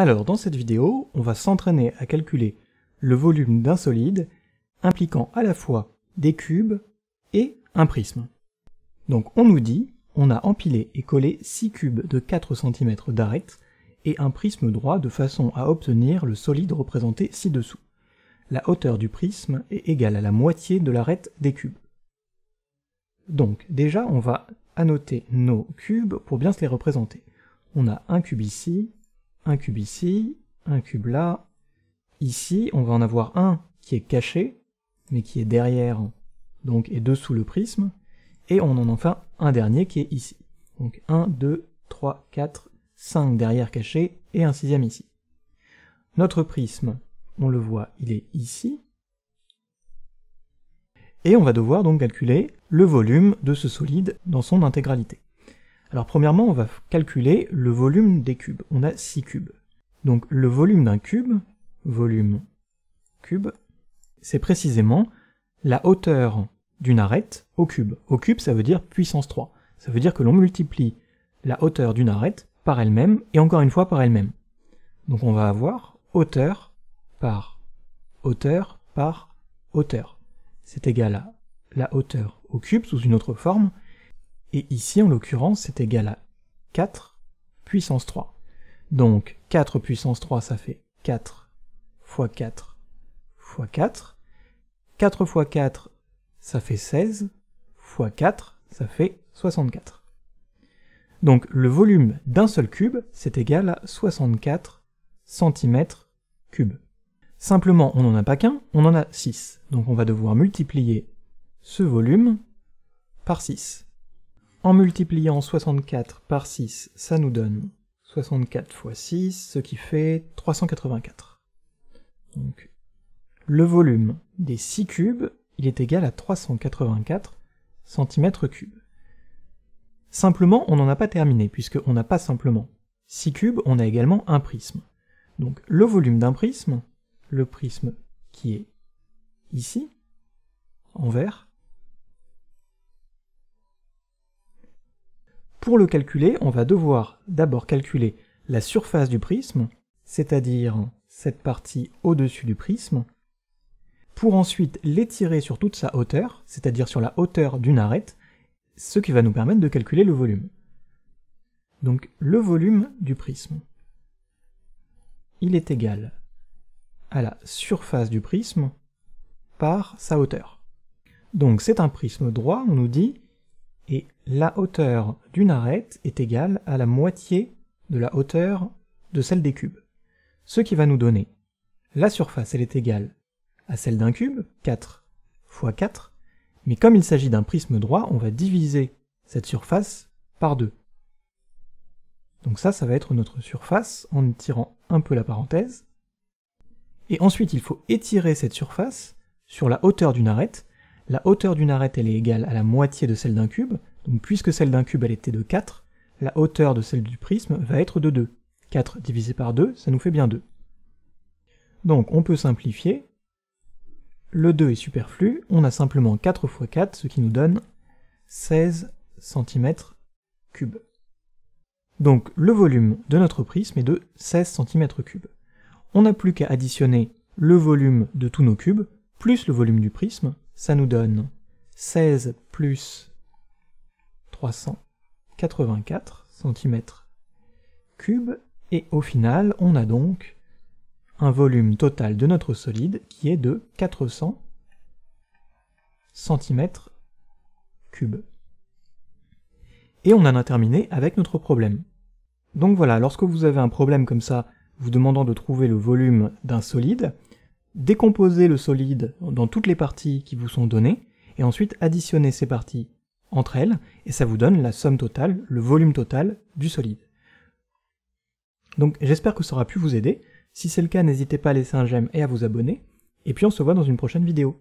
Alors dans cette vidéo, on va s'entraîner à calculer le volume d'un solide impliquant à la fois des cubes et un prisme. Donc on nous dit, on a empilé et collé 6 cubes de 4 cm d'arête et un prisme droit de façon à obtenir le solide représenté ci-dessous. La hauteur du prisme est égale à la moitié de l'arête des cubes. Donc déjà on va annoter nos cubes pour bien se les représenter. On a un cube ici, un cube ici, un cube là. Ici, on va en avoir un qui est caché, mais qui est derrière, donc et dessous le prisme, et on en a enfin un dernier qui est ici. Donc 1, 2, 3, 4, 5 derrière caché, et un sixième ici. Notre prisme, on le voit, il est ici, et on va devoir donc calculer le volume de ce solide dans son intégralité. Alors premièrement, on va calculer le volume des cubes. On a 6 cubes. Donc le volume d'un cube, volume cube, c'est précisément la hauteur d'une arête au cube. Au cube, ça veut dire puissance 3. Ça veut dire que l'on multiplie la hauteur d'une arête par elle-même, et encore une fois par elle-même. Donc on va avoir hauteur par hauteur par hauteur. C'est égal à la hauteur au cube sous une autre forme, et ici, en l'occurrence, c'est égal à 4 puissance 3. Donc 4 puissance 3, ça fait 4 fois 4 fois 4. 4 fois 4, ça fait 16, fois 4, ça fait 64. Donc le volume d'un seul cube, c'est égal à 64 cm 3 Simplement, on n'en a pas qu'un, on en a 6. Donc on va devoir multiplier ce volume par 6. En multipliant 64 par 6, ça nous donne 64 fois 6, ce qui fait 384. Donc, le volume des 6 cubes, il est égal à 384 cm3. Simplement, on n'en a pas terminé, puisqu'on n'a pas simplement 6 cubes, on a également un prisme. Donc le volume d'un prisme, le prisme qui est ici, en vert, Pour le calculer, on va devoir d'abord calculer la surface du prisme, c'est-à-dire cette partie au-dessus du prisme, pour ensuite l'étirer sur toute sa hauteur, c'est-à-dire sur la hauteur d'une arête, ce qui va nous permettre de calculer le volume. Donc le volume du prisme, il est égal à la surface du prisme par sa hauteur. Donc c'est un prisme droit, on nous dit et la hauteur d'une arête est égale à la moitié de la hauteur de celle des cubes. Ce qui va nous donner la surface, elle est égale à celle d'un cube, 4 fois 4, mais comme il s'agit d'un prisme droit, on va diviser cette surface par 2. Donc ça, ça va être notre surface en tirant un peu la parenthèse. Et ensuite, il faut étirer cette surface sur la hauteur d'une arête, la hauteur d'une arête elle est égale à la moitié de celle d'un cube, donc puisque celle d'un cube elle était de 4, la hauteur de celle du prisme va être de 2. 4 divisé par 2, ça nous fait bien 2. Donc on peut simplifier, le 2 est superflu, on a simplement 4 fois 4, ce qui nous donne 16 cm 3 Donc le volume de notre prisme est de 16 cm3. On n'a plus qu'à additionner le volume de tous nos cubes, plus le volume du prisme, ça nous donne 16 plus 384 cm 3 et au final, on a donc un volume total de notre solide qui est de 400 cm 3 Et on en a terminé avec notre problème. Donc voilà, lorsque vous avez un problème comme ça, vous demandant de trouver le volume d'un solide, décomposer le solide dans toutes les parties qui vous sont données, et ensuite additionner ces parties entre elles, et ça vous donne la somme totale, le volume total du solide. Donc j'espère que ça aura pu vous aider. Si c'est le cas, n'hésitez pas à laisser un j'aime et à vous abonner. Et puis on se voit dans une prochaine vidéo.